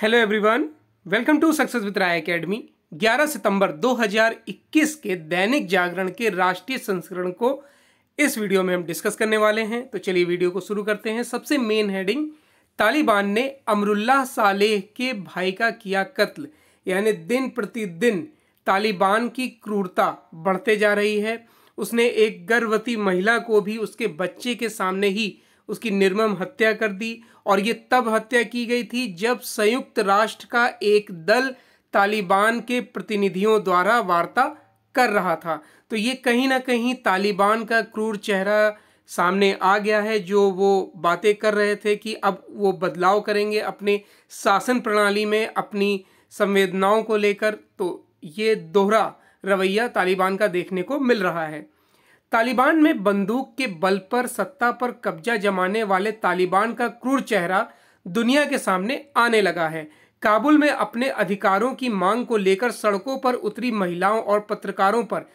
hello everyone welcome to success with Rai academy 11 सितंबर 2021 के दैनिक जागरण के राष्ट्रीय संस्करण को इस वीडियो में हम डिस्कस करने वाले हैं तो चलिए वीडियो को शुरू करते हैं सबसे मेन हेडिंग तालिबान ने अमरुल्लाह सालेह के भाई का किया कत्ल यानी दिन प्रतिदिन तालिबान की क्रूरता बढ़ते जा रही है उसने एक गर्भवती महिला को भी उसके बच्चे के सामने ही उसकी निर्मम हत्या कर दी और ये तब हत्या की गई थी जब संयुक्त राष्ट्र का एक दल तालिबान के प्रतिनिधियों द्वारा वार्ता कर रहा था तो ये कहीं ना कहीं तालिबान का क्रूर चेहरा सामने आ गया है जो वो बातें कर रहे थे कि अब वो बदलाव करेंगे अपने शासन प्रणाली में अपनी संवेदनाओं को लेकर तो ये दोहरा रवैया तालिबान का देखने को मिल रहा है तालिबान में बंदूक के बल पर सत्ता पर कब्जा जमाने वाले तालिबान का क्रूर चेहरा दुनिया के सामने आने लगा है काबुल में अपने अधिकारों की मांग को लेकर सड़कों पर उतरी महिलाओं और पत्रकारों पर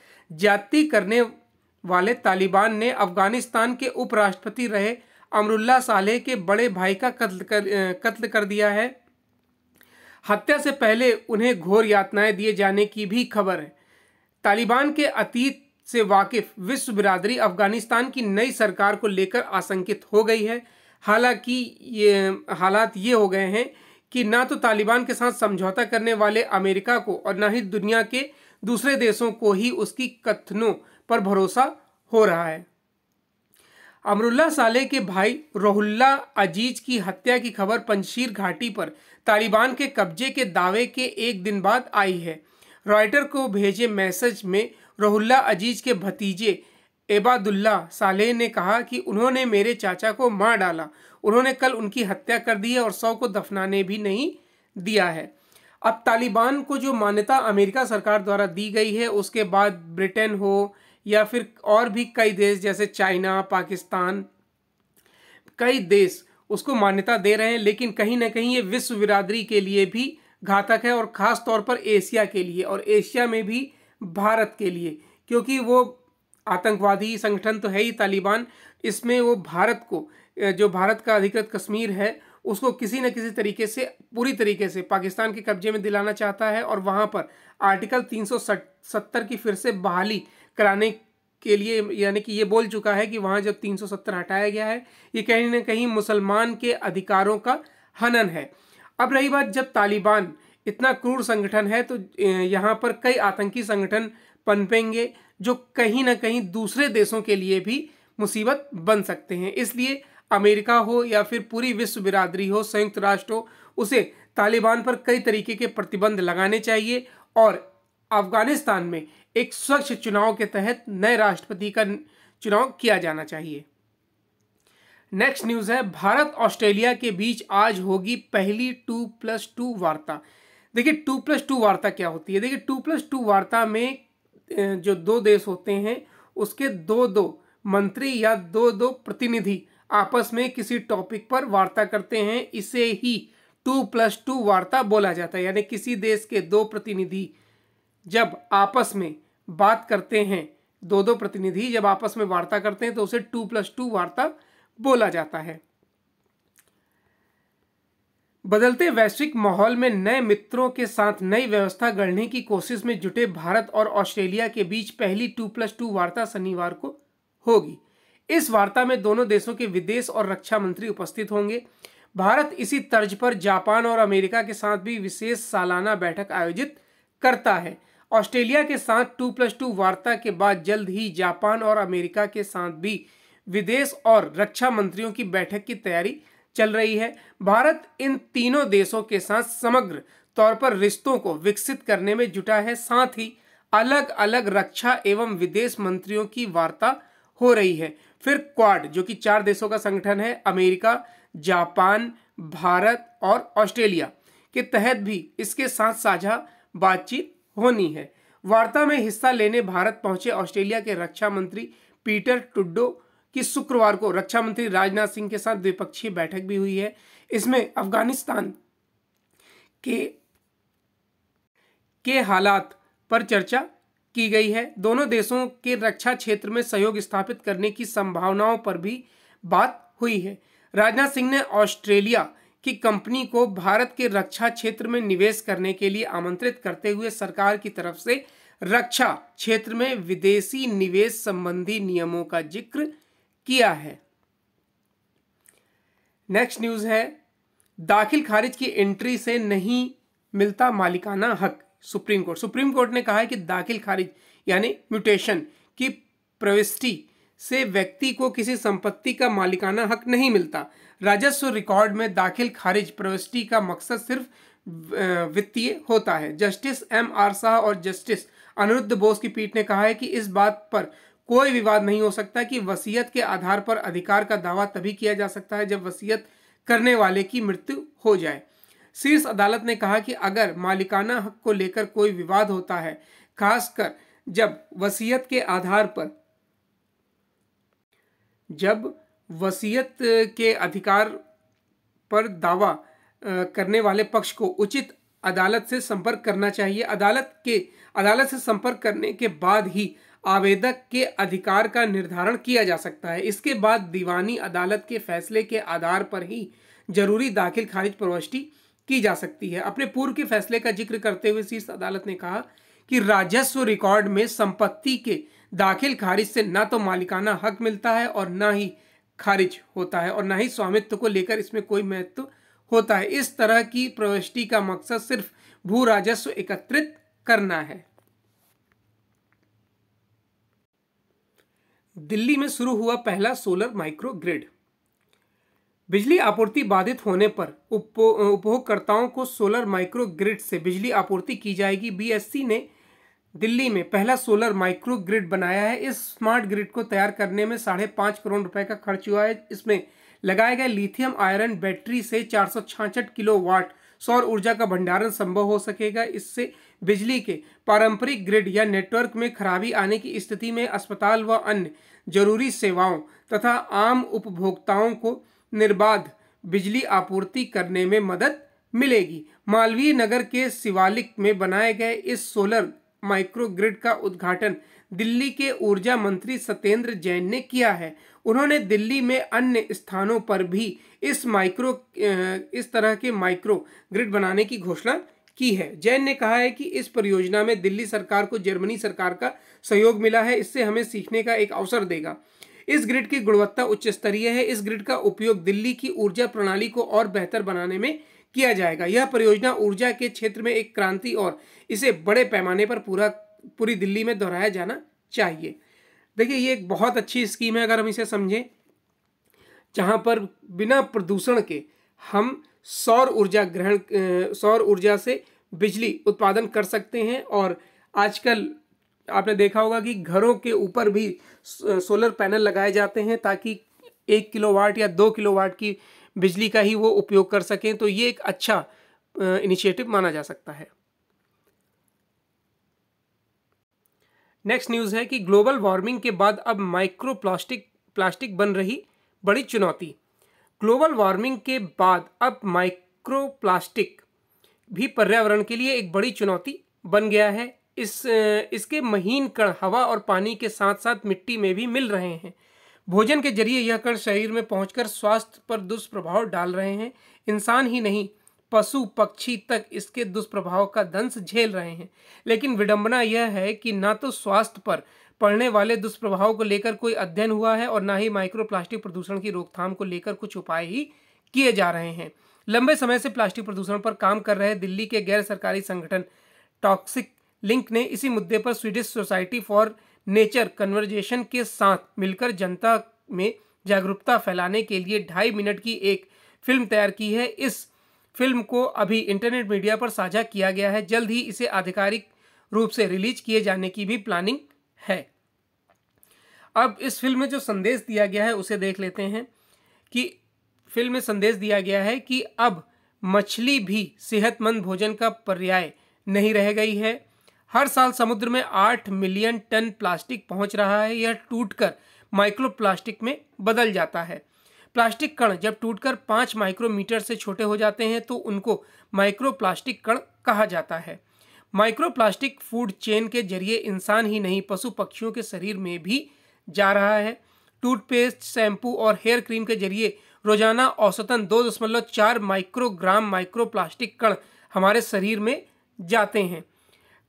जाति करने वाले तालिबान ने अफगानिस्तान के उपराष्ट्रपति रहे अमरुल्ला सालेह के बड़े भाई का कत्ल कर कत्ल कर दिया है हत्या से पहले उन्हें घोर यातनाएं दिए जाने की भी खबर है तालिबान के अतीत से वाकिफ विश्व बिरादरी अफगानिस्तान की नई सरकार को लेकर आशंकित हो गई है हालांकि ये हालात ये हो गए हैं कि ना तो तालिबान के साथ समझौता करने वाले अमेरिका को और ना ही दुनिया के दूसरे देशों को ही उसकी कथनों पर भरोसा हो रहा है अमरुल्ला साले के भाई रोहुल्ला अजीज की हत्या की खबर पंशीर घाटी पर तालिबान के कब्जे के दावे के एक दिन बाद आई है रॉयटर को भेजे मैसेज में रोहुल्ला अजीज के भतीजे एबादुल्ला सालेह ने कहा कि उन्होंने मेरे चाचा को मार डाला उन्होंने कल उनकी हत्या कर दी है और सौ को दफनाने भी नहीं दिया है अब तालिबान को जो मान्यता अमेरिका सरकार द्वारा दी गई है उसके बाद ब्रिटेन हो या फिर और भी कई देश जैसे चाइना पाकिस्तान कई देश उसको मान्यता दे रहे हैं लेकिन कहीं ना कहीं ये विश्व बिरादरी के लिए भी घातक है और ख़ास तौर पर एशिया के लिए और एशिया में भी भारत के लिए क्योंकि वो आतंकवादी संगठन तो है ही तालिबान इसमें वो भारत को जो भारत का अधिकृत कश्मीर है उसको किसी न किसी तरीके से पूरी तरीके से पाकिस्तान के कब्जे में दिलाना चाहता है और वहाँ पर आर्टिकल 370 की फिर से बहाली कराने के लिए यानी कि ये बोल चुका है कि वहाँ जब 370 हटाया गया है ये कहीं ना कहीं मुसलमान के अधिकारों का हनन है अब रही बात जब तालिबान इतना क्रूर संगठन है तो यहाँ पर कई आतंकी संगठन पनपेंगे जो कहीं ना कहीं दूसरे देशों के लिए भी मुसीबत बन सकते हैं इसलिए अमेरिका हो या फिर पूरी विश्व बिरादरी हो संयुक्त राष्ट्र हो उसे तालिबान पर कई तरीके के प्रतिबंध लगाने चाहिए और अफगानिस्तान में एक स्वच्छ चुनाव के तहत नए राष्ट्रपति का चुनाव किया जाना चाहिए नेक्स्ट न्यूज़ है भारत ऑस्ट्रेलिया के बीच आज होगी पहली टू प्लस टू वार्ता देखिए टू प्लस टू वार्ता क्या होती है देखिए टू प्लस टू वार्ता में जो दो देश होते हैं उसके दो दो मंत्री या दो दो प्रतिनिधि आपस में किसी टॉपिक पर वार्ता करते हैं इसे ही टू प्लस टू वार्ता बोला जाता है यानी किसी देश के दो प्रतिनिधि जब आपस में बात करते हैं दो दो प्रतिनिधि जब आपस में वार्ता करते हैं तो उसे टू प्लस टू वार्ता बोला जाता है बदलते वैश्विक माहौल में नए मित्रों के साथ नई व्यवस्था गढ़ने की कोशिश में जुटे भारत और ऑस्ट्रेलिया के बीच पहली टू प्लस टू वार्ता शनिवार को होगी इस वार्ता में दोनों देशों के विदेश और रक्षा मंत्री उपस्थित होंगे भारत इसी तर्ज पर जापान और अमेरिका के साथ भी विशेष सालाना बैठक आयोजित करता है ऑस्ट्रेलिया के साथ टू प्लस टू वार्ता के बाद जल्द ही जापान और अमेरिका के साथ भी विदेश और रक्षा मंत्रियों की बैठक की तैयारी चल रही है भारत इन तीनों देशों के साथ समग्र तौर पर रिश्तों को विकसित करने में जुटा है साथ ही अलग अलग रक्षा एवं विदेश मंत्रियों की वार्ता हो रही है फिर क्वाड जो कि चार देशों का संगठन है अमेरिका जापान भारत और ऑस्ट्रेलिया के तहत भी इसके साथ साझा बातचीत होनी है वार्ता में हिस्सा लेने भारत पहुंचे ऑस्ट्रेलिया के रक्षा मंत्री पीटर टुड्डो कि शुक्रवार को रक्षा मंत्री राजनाथ सिंह के साथ द्विपक्षीय बैठक भी हुई है इसमें अफगानिस्तान के के हालात पर चर्चा की गई है दोनों देशों के रक्षा क्षेत्र में सहयोग स्थापित करने की संभावनाओं पर भी बात हुई है राजनाथ सिंह ने ऑस्ट्रेलिया की कंपनी को भारत के रक्षा क्षेत्र में निवेश करने के लिए आमंत्रित करते हुए सरकार की तरफ से रक्षा क्षेत्र में विदेशी निवेश संबंधी नियमों का जिक्र किया है नेक्स्ट न्यूज़ है दाखिल खारिज की एंट्री से नहीं मिलता मालिकाना हक सुप्रीम कोर्ट सुप्रीम कोर्ट ने कहा है कि दाखिल खारिज यानी म्यूटेशन की प्रविष्टि से व्यक्ति को किसी संपत्ति का मालिकाना हक नहीं मिलता राजस्व रिकॉर्ड में दाखिल खारिज प्रविष्टि का मकसद सिर्फ वित्तीय होता है जस्टिस एम आर शाह और जस्टिस अनिरुद्ध बोस की पीठ ने कहा है कि इस बात पर कोई विवाद नहीं हो सकता कि वसीयत के आधार पर अधिकार का दावा तभी किया जा सकता है जब वसीयत करने वाले की मृत्यु हो जाए शीर्ष अदालत ने कहा कि अगर मालिकाना हक को लेकर कोई विवाद होता है खासकर जब वसीयत के आधार पर जब वसीयत के अधिकार पर दावा करने वाले पक्ष को उचित अदालत से संपर्क करना चाहिए अदालत के अदालत से संपर्क करने के बाद ही आवेदक के अधिकार का निर्धारण किया जा सकता है इसके बाद दीवानी अदालत के फैसले के आधार पर ही जरूरी दाखिल खारिज प्रविष्टि की जा सकती है अपने पूर्व के फैसले का जिक्र करते हुए शीर्ष अदालत ने कहा कि राजस्व रिकॉर्ड में संपत्ति के दाखिल खारिज से ना तो मालिकाना हक मिलता है और ना ही खारिज होता है और ना ही स्वामित्व को लेकर इसमें कोई महत्व होता है इस तरह की प्रविष्टि का मकसद सिर्फ भू राजस्व एकत्रित करना है दिल्ली में शुरू हुआ पहला सोलर माइक्रो ग्रिड बिजली आपूर्ति बाधित होने पर उपभोगकर्ताओं को सोलर माइक्रो ग्रिड से बिजली आपूर्ति की जाएगी बीएससी ने दिल्ली में पहला सोलर माइक्रो ग्रिड बनाया है इस स्मार्ट ग्रिड को तैयार करने में साढ़े पाँच करोड़ रुपए का खर्च हुआ है इसमें लगाए गए लिथियम आयरन बैटरी से चार किलोवाट सौर ऊर्जा का भंडारण संभव हो सकेगा इससे बिजली के पारंपरिक ग्रिड या नेटवर्क में खराबी आने की स्थिति में अस्पताल व अन्य जरूरी सेवाओं तथा आम उपभोक्ताओं को निर्बाध बिजली आपूर्ति करने में मदद मिलेगी मालवीय नगर के शिवालिक में बनाए गए इस सोलर माइक्रो ग्रिड का उद्घाटन दिल्ली के ऊर्जा मंत्री सत्येंद्र जैन ने किया है उन्होंने दिल्ली में अन्य स्थानों पर भी इस माइक्रो इस तरह के माइक्रो ग्रिड बनाने की घोषणा की है जैन ने कहा है कि इस परियोजना में दिल्ली सरकार को जर्मनी सरकार का सहयोग मिला है इससे हमें सीखने का एक अवसर देगा इस ग्रिड की गुणवत्ता उच्च स्तरीय है इस ग्रिड का उपयोग दिल्ली की ऊर्जा प्रणाली को और बेहतर बनाने में किया जाएगा यह परियोजना ऊर्जा के क्षेत्र में एक क्रांति और इसे बड़े पैमाने पर पूरा पूरी दिल्ली में दोहराया जाना चाहिए देखिए ये एक बहुत अच्छी स्कीम है अगर हम इसे समझें जहाँ पर बिना प्रदूषण के हम सौर ऊर्जा ग्रहण सौर ऊर्जा से बिजली उत्पादन कर सकते हैं और आजकल आपने देखा होगा कि घरों के ऊपर भी सोलर पैनल लगाए जाते हैं ताकि एक किलोवाट या दो किलोवाट की बिजली का ही वो उपयोग कर सकें तो ये एक अच्छा इनिशिएटिव माना जा सकता है नेक्स्ट न्यूज़ है कि ग्लोबल वार्मिंग के बाद अब माइक्रो प्लास्टिक प्लास्टिक बन रही बड़ी चुनौती ग्लोबल वार्मिंग के बाद अब माइक्रोप्लास्टिक भी पर्यावरण के लिए एक बड़ी चुनौती बन गया है इस इसके महीन कण हवा और पानी के साथ साथ मिट्टी में भी मिल रहे हैं भोजन के जरिए यह कण शरीर में पहुंचकर स्वास्थ्य पर दुष्प्रभाव डाल रहे हैं इंसान ही नहीं पशु पक्षी तक इसके दुष्प्रभाव का दंश झेल रहे हैं लेकिन विडंबना यह है कि ना तो स्वास्थ्य पर पड़ने वाले दुष्प्रभाव को लेकर कोई अध्ययन हुआ है और ना ही माइक्रोप्लास्टिक प्रदूषण की रोकथाम को लेकर कुछ उपाय ही किए जा रहे हैं लंबे समय से प्लास्टिक प्रदूषण पर काम कर रहे दिल्ली के गैर सरकारी संगठन टॉक्सिक लिंक ने इसी मुद्दे पर Swedish society for nature conversation के साथ मिलकर जनता में जागरूकता फैलाने के लिए ढाई मिनट की एक फिल्म तैयार की है इस फिल्म को अभी इंटरनेट मीडिया पर साझा किया गया है जल्द ही इसे आधिकारिक रूप से रिलीज किए जाने की भी प्लानिंग है अब इस फिल्म में जो संदेश दिया गया है उसे देख लेते हैं कि फिल्म में संदेश दिया गया है कि अब मछली भी सेहतमंद भोजन का पर्याय नहीं रह गई है हर साल समुद्र में आठ मिलियन टन प्लास्टिक पहुंच रहा है यह टूटकर माइक्रो प्लास्टिक में बदल जाता है प्लास्टिक कण जब टूटकर पाँच माइक्रोमीटर से छोटे हो जाते हैं तो उनको माइक्रो प्लास्टिक कण कहा जाता है माइक्रोप्लास्टिक फूड चेन के जरिए इंसान ही नहीं पशु पक्षियों के शरीर में भी जा रहा है टूथपेस्ट शैम्पू और हेयर क्रीम के जरिए रोजाना औसतन दो दशमलव चार माइक्रोग्राम माइक्रोप्लास्टिक कण हमारे शरीर में जाते हैं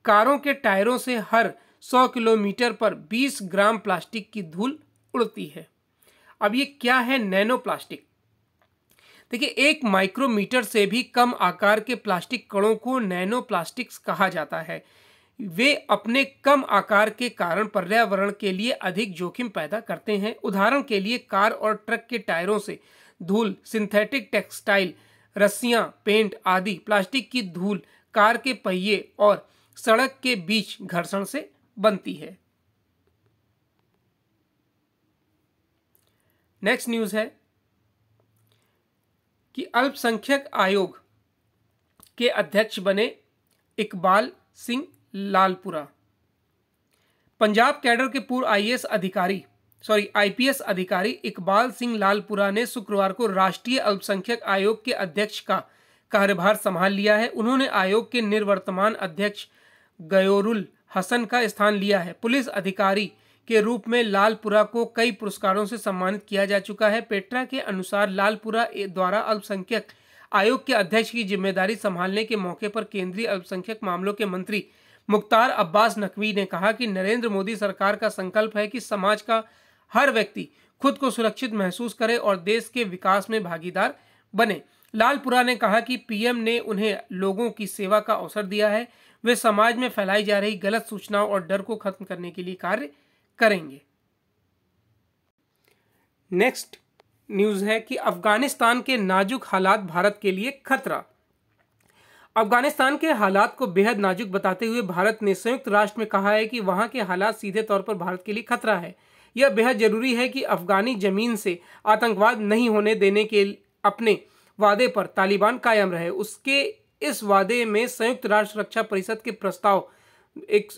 कारों के टायरों से हर 100 किलोमीटर पर 20 ग्राम प्लास्टिक की धूल उड़ती है अब ये क्या है नैनो प्लास्टिक देखिए एक माइक्रोमीटर से भी कम आकार के प्लास्टिक कणों को नैनो प्लास्टिक्स कहा जाता है वे अपने कम आकार के कारण पर्यावरण के लिए अधिक जोखिम पैदा करते हैं उदाहरण के लिए कार और ट्रक के टायरों से धूल सिंथेटिक टेक्सटाइल रस्सियाँ पेंट आदि प्लास्टिक की धूल कार के पहिए और सड़क के बीच घर्षण से बनती है नेक्स्ट न्यूज़ है कि अल्पसंख्यक आयोग के अध्यक्ष बने इकबाल सिंह लालपुरा पंजाब कैडर के पूर्व आईएएस अधिकारी सॉरी आईपीएस अधिकारी इकबाल सिंह लालपुरा ने शुक्रवार को राष्ट्रीय अल्पसंख्यक आयोग के अध्यक्ष का कार्यभार संभाल लिया है उन्होंने आयोग के निर्वर्तमान अध्यक्ष गयोरुल हसन का स्थान लिया है पुलिस अधिकारी के रूप में लालपुरा को कई पुरस्कारों से सम्मानित किया जा चुका है पेट्रा के अनुसार लालपुरा द्वारा अल्पसंख्यक आयोग के अध्यक्ष की जिम्मेदारी संभालने के मौके पर केंद्रीय अल्पसंख्यक मामलों के मंत्री मुख्तार अब्बास नकवी ने कहा कि नरेंद्र मोदी सरकार का संकल्प है कि समाज का हर व्यक्ति खुद को सुरक्षित महसूस करे और देश के विकास में भागीदार बने लालपुरा ने कहा कि पीएम ने उन्हें लोगों की सेवा का अवसर दिया है वे समाज में फैलाई जा रही गलत सूचनाओं और डर को खत्म करने के लिए कार्य करेंगे नेक्स्ट न्यूज़ है कि अफगानिस्तान के नाजुक हालात भारत के लिए खतरा अफगानिस्तान के हालात को बेहद नाजुक बताते हुए भारत ने संयुक्त राष्ट्र में कहा है कि वहां के हालात सीधे तौर पर भारत के लिए खतरा है यह बेहद जरूरी है कि अफगानी जमीन से आतंकवाद नहीं होने देने के अपने वादे पर तालिबान कायम रहे उसके इस वादे में संयुक्त राष्ट्र रक्षा परिषद के प्रस्ताव एक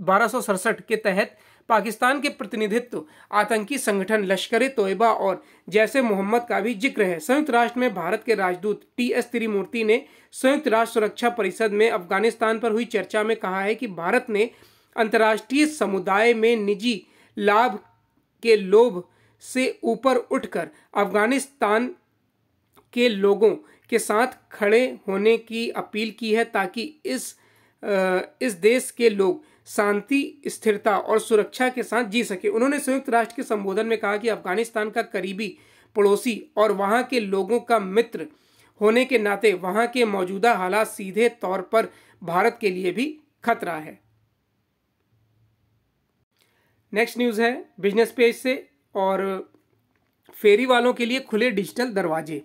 बारह के तहत पाकिस्तान के प्रतिनिधित्व आतंकी संगठन लश्कर तोयबा और जैसे मोहम्मद का भी जिक्र है संयुक्त राष्ट्र में भारत के राजदूत टी एस त्रिमूर्ति ने संयुक्त राष्ट्र सुरक्षा परिषद में अफगानिस्तान पर हुई चर्चा में कहा है कि भारत ने अंतर्राष्ट्रीय समुदाय में निजी लाभ के लोभ से ऊपर उठकर अफगानिस्तान के लोगों के साथ खड़े होने की अपील की है ताकि इस इस देश के लोग शांति स्थिरता और सुरक्षा के साथ जी सके उन्होंने संयुक्त राष्ट्र के संबोधन में कहा कि अफगानिस्तान का करीबी पड़ोसी और वहाँ के लोगों का मित्र होने के नाते वहाँ के मौजूदा हालात सीधे तौर पर भारत के लिए भी खतरा है नेक्स्ट न्यूज़ है बिजनेस पेज से और फेरी वालों के लिए खुले डिजिटल दरवाजे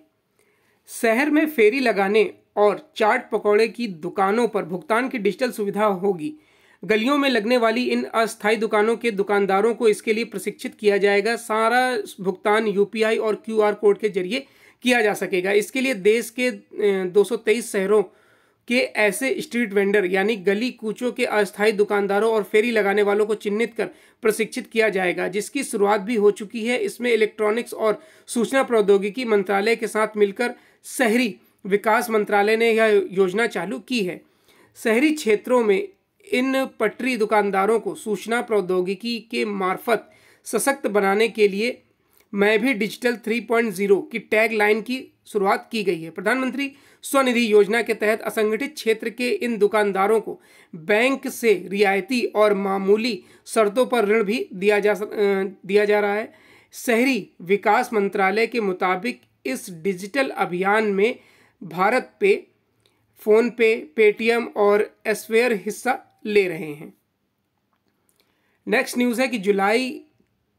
शहर में फेरी लगाने और चाट पकौड़े की दुकानों पर भुगतान की डिजिटल सुविधा होगी गलियों में लगने वाली इन अस्थायी दुकानों के दुकानदारों को इसके लिए प्रशिक्षित किया जाएगा सारा भुगतान यूपीआई और क्यूआर कोड के जरिए किया जा सकेगा इसके लिए देश के 223 शहरों के ऐसे स्ट्रीट वेंडर यानी गली कूचों के अस्थायी दुकानदारों और फेरी लगाने वालों को चिन्हित कर प्रशिक्षित किया जाएगा जिसकी शुरुआत भी हो चुकी है इसमें इलेक्ट्रॉनिक्स और सूचना प्रौद्योगिकी मंत्रालय के साथ मिलकर शहरी विकास मंत्रालय ने यह योजना चालू की है शहरी क्षेत्रों में इन पटरी दुकानदारों को सूचना प्रौद्योगिकी के मार्फत सशक्त बनाने के लिए मैं भी डिजिटल 3.0 की टैग लाइन की शुरुआत की गई है प्रधानमंत्री स्वनिधि योजना के तहत असंगठित क्षेत्र के इन दुकानदारों को बैंक से रियायती और मामूली शर्तों पर ऋण भी दिया जा दिया जा रहा है शहरी विकास मंत्रालय के मुताबिक इस डिजिटल अभियान में भारत पे फ़ोन पे पेटीएम और एसवेयर हिस्सा ले रहे हैं नेक्स्ट न्यूज़ है कि जुलाई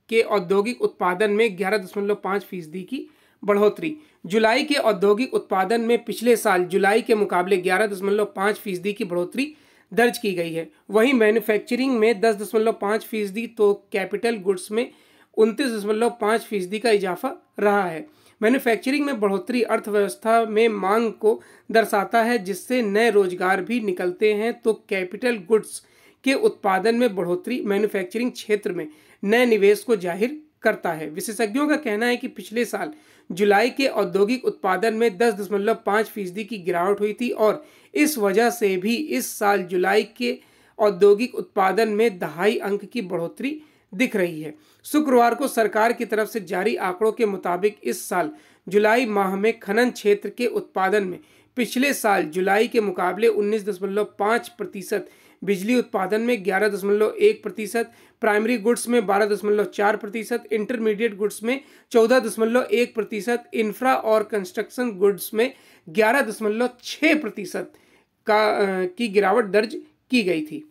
के औद्योगिक उत्पादन में ग्यारह दशमलव पांच फीसदी की बढ़ोतरी जुलाई के औद्योगिक उत्पादन में पिछले साल जुलाई के मुकाबले ग्यारह दशमलव पांच फीसदी की बढ़ोतरी दर्ज की गई है वहीं मैन्युफैक्चरिंग में दस दशमलव पांच फीसदी तो कैपिटल गुड्स में उनतीस दशमलव पांच फीसदी का इजाफा रहा है मैन्युफैक्चरिंग में बढ़ोतरी अर्थव्यवस्था में मांग को दर्शाता है जिससे नए रोजगार भी निकलते हैं तो कैपिटल गुड्स के उत्पादन में बढ़ोतरी मैन्युफैक्चरिंग क्षेत्र में नए निवेश को जाहिर करता है विशेषज्ञों का कहना है कि पिछले साल जुलाई के औद्योगिक उत्पादन में 10.5 फीसदी की गिरावट हुई थी और इस वजह से भी इस साल जुलाई के औद्योगिक उत्पादन में दहाई अंक की बढ़ोतरी दिख रही है शुक्रवार को सरकार की तरफ से जारी आंकड़ों के मुताबिक इस साल जुलाई माह में खनन क्षेत्र के उत्पादन में पिछले साल जुलाई के मुकाबले 19.5 प्रतिशत बिजली उत्पादन में 11.1 प्रतिशत प्राइमरी गुड्स में 12.4 प्रतिशत इंटरमीडिएट गुड्स में 14.1 प्रतिशत इंफ्रा और कंस्ट्रक्शन गुड्स में 11.6 प्रतिशत का की गिरावट दर्ज की गई थी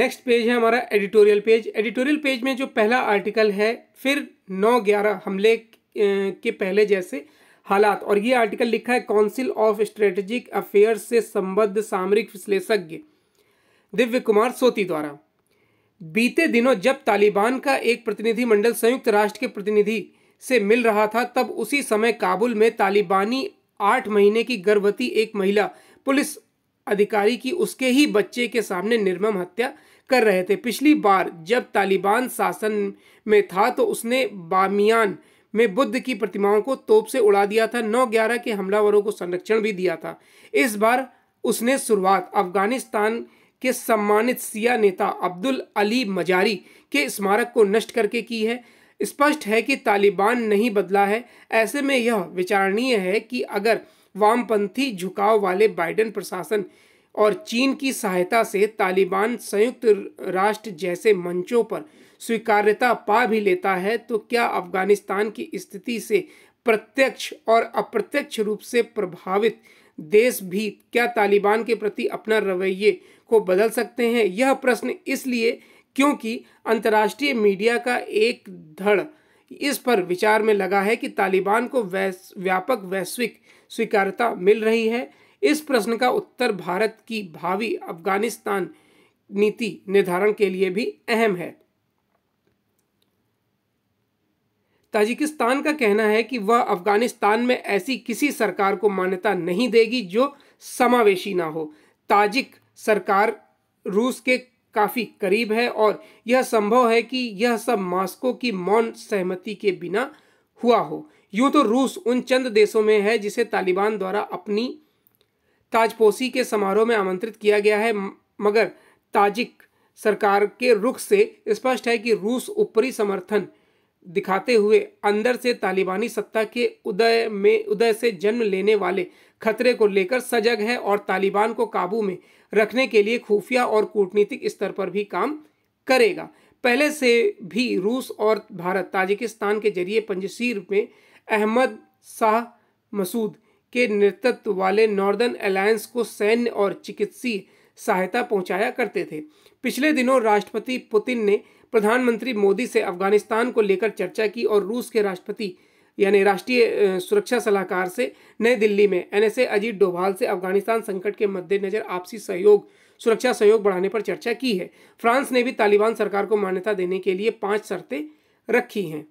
नेक्स्ट पेज है हमारा एडिटोरियल पेज एडिटोरियल पेज में जो पहला आर्टिकल है फिर नौ ग्यारह हमले के पहले जैसे हालात और ये आर्टिकल लिखा है काउंसिल ऑफ स्ट्रेटेजिक अफेयर्स से संबद्ध सामरिक विश्लेषज्ञ दिव्य कुमार सोती द्वारा बीते दिनों जब तालिबान का एक प्रतिनिधिमंडल संयुक्त राष्ट्र के प्रतिनिधि से मिल रहा था तब उसी समय काबुल में तालिबानी आठ महीने की गर्भवती एक महिला पुलिस अधिकारी की उसके ही बच्चे के सामने निर्मम हत्या कर रहे थे पिछली बार जब तालिबान शासन में था तो उसने बामियान में बुद्ध की प्रतिमाओं को तोप से उड़ा दिया था नौ ग्यारह के हमलावरों को संरक्षण भी दिया था इस बार उसने शुरुआत अफगानिस्तान के सम्मानित सिया नेता अब्दुल अली मजारी के स्मारक को नष्ट करके की है स्पष्ट है कि तालिबान नहीं बदला है ऐसे में यह विचारणीय है कि अगर वामपंथी झुकाव वाले बाइडेन प्रशासन और चीन की सहायता से तालिबान संयुक्त राष्ट्र जैसे मंचों पर स्वीकार्यता पा भी लेता है तो क्या अफगानिस्तान की स्थिति से प्रत्यक्ष और अप्रत्यक्ष रूप से प्रभावित देश भी क्या तालिबान के प्रति अपना रवैये को बदल सकते हैं यह प्रश्न इसलिए क्योंकि अंतर्राष्ट्रीय मीडिया का एक धड़ इस पर विचार में लगा है कि तालिबान को व्यापक वैश्विक स्वीकारता मिल रही है इस प्रश्न का उत्तर भारत की भावी अफगानिस्तान नीति निर्धारण के लिए भी अहम है ताजिकिस्तान का कहना है कि वह अफगानिस्तान में ऐसी किसी सरकार को मान्यता नहीं देगी जो समावेशी ना हो ताजिक सरकार रूस के काफ़ी करीब है और यह संभव है कि यह सब मास्को की मौन सहमति के बिना हुआ हो यूं तो रूस उन चंद देशों में है जिसे तालिबान द्वारा अपनी ताजपोशी के समारोह में आमंत्रित किया गया है मगर ताजिक सरकार के रुख से स्पष्ट है कि रूस ऊपरी समर्थन दिखाते हुए अंदर से तालिबानी सत्ता के उदय में उदय से जन्म लेने वाले खतरे को लेकर सजग है और तालिबान को काबू में रखने के लिए खुफिया और कूटनीतिक स्तर पर भी काम करेगा पहले से भी रूस और भारत ताजिकिस्तान के जरिए पंजशीर में अहमद शाह मसूद के नेतृत्व वाले नॉर्दर्न अलायंस को सैन्य और चिकित्सीय सहायता पहुंचाया करते थे पिछले दिनों राष्ट्रपति पुतिन ने प्रधानमंत्री मोदी से अफगानिस्तान को लेकर चर्चा की और रूस के राष्ट्रपति यानी राष्ट्रीय सुरक्षा सलाहकार से नई दिल्ली में एनएसए अजीत डोभाल से अफगानिस्तान संकट के मद्देनजर आपसी सहयोग सुरक्षा सहयोग बढ़ाने पर चर्चा की है फ्रांस ने भी तालिबान सरकार को मान्यता देने के लिए पांच शर्तें रखी हैं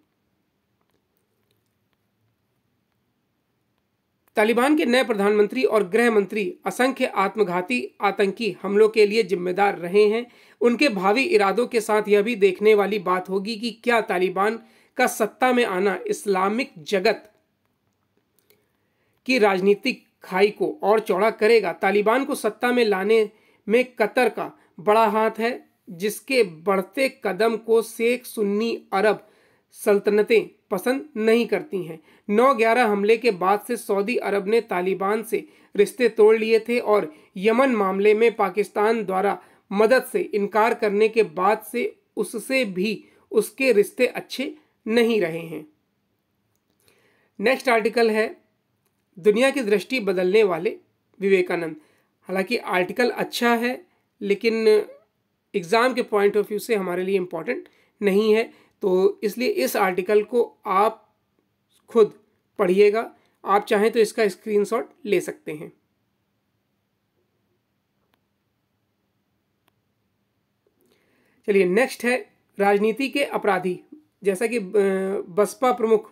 तालिबान के नए प्रधानमंत्री और गृह मंत्री असंख्य आत्मघाती आतंकी हमलों के लिए जिम्मेदार रहे हैं उनके भावी इरादों के साथ यह भी देखने वाली बात होगी कि क्या तालिबान का सत्ता में आना इस्लामिक जगत की राजनीतिक खाई को और चौड़ा करेगा तालिबान को सत्ता में लाने में कतर का बड़ा हाथ है जिसके बढ़ते कदम को शेख सुन्नी अरब सल्तनतें पसंद नहीं करती हैं नौ ग्यारह हमले के बाद से सऊदी अरब ने तालिबान से रिश्ते तोड़ लिए थे और यमन मामले में पाकिस्तान द्वारा मदद से इनकार करने के बाद से उससे भी उसके रिश्ते अच्छे नहीं रहे हैं नेक्स्ट आर्टिकल है दुनिया की दृष्टि बदलने वाले विवेकानंद हालांकि आर्टिकल अच्छा है लेकिन एग्ज़ाम के पॉइंट ऑफ व्यू से हमारे लिए इम्पॉर्टेंट नहीं है तो इसलिए इस आर्टिकल को आप खुद पढ़िएगा आप चाहें तो इसका स्क्रीनशॉट ले सकते हैं चलिए नेक्स्ट है राजनीति के अपराधी जैसा कि बसपा प्रमुख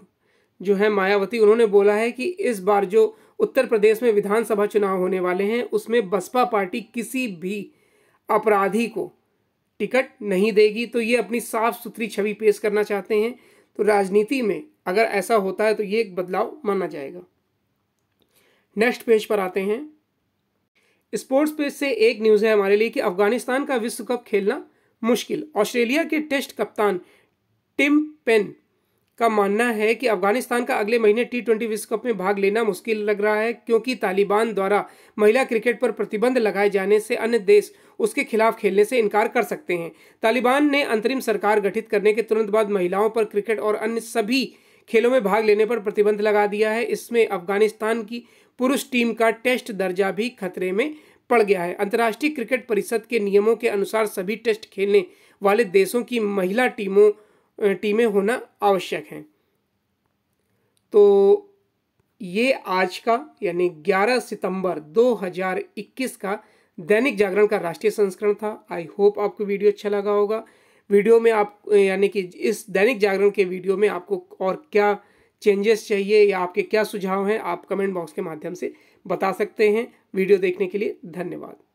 जो है मायावती उन्होंने बोला है कि इस बार जो उत्तर प्रदेश में विधानसभा चुनाव होने वाले हैं उसमें बसपा पार्टी किसी भी अपराधी को टिकट नहीं देगी तो ये अपनी साफ सुथरी छवि पेश करना चाहते हैं तो राजनीति में अगर ऐसा होता है तो ये एक बदलाव माना जाएगा नेक्स्ट पेज पर आते हैं स्पोर्ट्स पेज से एक न्यूज़ है हमारे लिए कि अफगानिस्तान का विश्व कप खेलना मुश्किल ऑस्ट्रेलिया के टेस्ट कप्तान टिम पेन का मानना है कि अफगानिस्तान का अगले महीने टी ट्वेंटी विश्व कप में भाग लेना मुश्किल लग रहा है क्योंकि तालिबान द्वारा महिला क्रिकेट पर प्रतिबंध लगाए जाने से अन्य देश उसके खिलाफ खेलने से इनकार कर सकते हैं तालिबान ने अंतरिम सरकार गठित करने के तुरंत बाद महिलाओं पर क्रिकेट और अन्य सभी खेलों में भाग लेने पर प्रतिबंध लगा दिया है इसमें अफगानिस्तान की पुरुष टीम का टेस्ट दर्जा भी खतरे में पड़ गया है अंतर्राष्ट्रीय क्रिकेट परिषद के नियमों के अनुसार सभी टेस्ट खेलने वाले देशों की महिला टीमों टीमें होना आवश्यक हैं तो ये आज का यानी 11 सितंबर 2021 का दैनिक जागरण का राष्ट्रीय संस्करण था आई होप आपको वीडियो अच्छा लगा होगा वीडियो में आप यानी कि इस दैनिक जागरण के वीडियो में आपको और क्या चेंजेस चाहिए या आपके क्या सुझाव हैं आप कमेंट बॉक्स के माध्यम से बता सकते हैं वीडियो देखने के लिए धन्यवाद